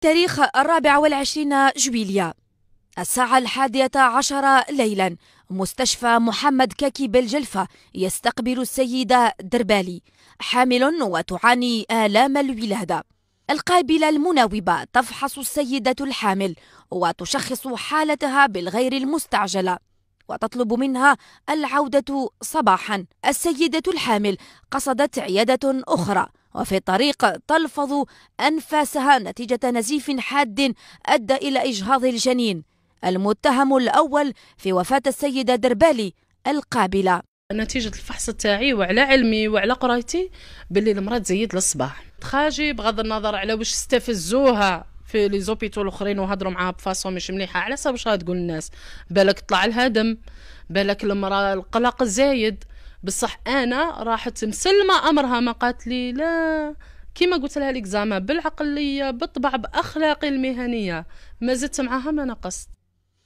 تاريخ الرابع والعشرين جويليا الساعة الحادية عشر ليلا مستشفى محمد كاكي بالجلفة يستقبل السيدة دربالي حامل وتعاني آلام الولادة القابلة المناوبة تفحص السيدة الحامل وتشخص حالتها بالغير المستعجلة وتطلب منها العودة صباحا السيدة الحامل قصدت عيادة أخرى وفي الطريق تلفظ أنفاسها نتيجة نزيف حاد أدى إلى إجهاض الجنين المتهم الأول في وفاة السيدة دربالي القابلة نتيجة الفحص تاعي وعلى علمي وعلى قرايتي باللي المرض تزيد للصباح تخاجي بغض النظر على واش استفزوها في لي زوبيتو الاخرين وهضروا معاها بفاصون مش مليحه على حسب واش تقول الناس بالك طلع لها دم بالك المراه القلق زايد بصح انا راحت مسلمه امرها ما قالت لي لا كيما قلت لها ليكزاما بالعقليه بالطبع باخلاقي المهنيه ما زدت معاها ما نقصت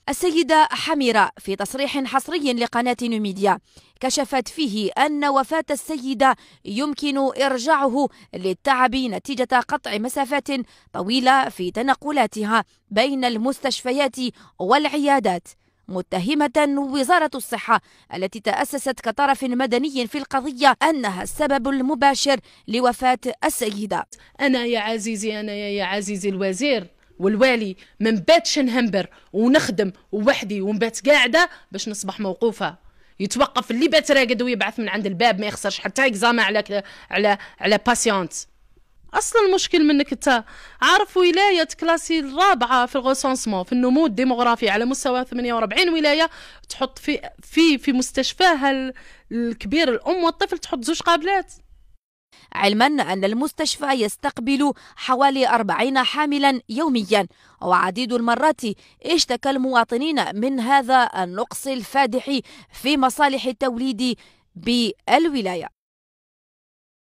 السيدة حميرة في تصريح حصري لقناة نوميديا كشفت فيه أن وفاة السيدة يمكن إرجاعه للتعب نتيجة قطع مسافات طويلة في تنقلاتها بين المستشفيات والعيادات متهمة وزارة الصحة التي تأسست كطرف مدني في القضية أنها السبب المباشر لوفاة السيدة أنا يا عزيزي أنا يا عزيزي الوزير والوالي ما نباتش نهمبر ونخدم وحدي ونبات قاعده باش نصبح موقوفه يتوقف اللي بات راقد ويبعث من عند الباب ما يخسرش حتى اكزام على على على باسيونت اصلا المشكل منك انت عارف ولايه كلاسي الرابعه في الغوسونسمون في النمو الديموغرافي على مستوى 48 ولايه تحط في في في مستشفاها الكبير الام والطفل تحط زوج قابلات علما أن المستشفى يستقبل حوالي 40 حاملا يوميا وعديد المرات اشتكى المواطنين من هذا النقص الفادح في مصالح التوليد بالولاية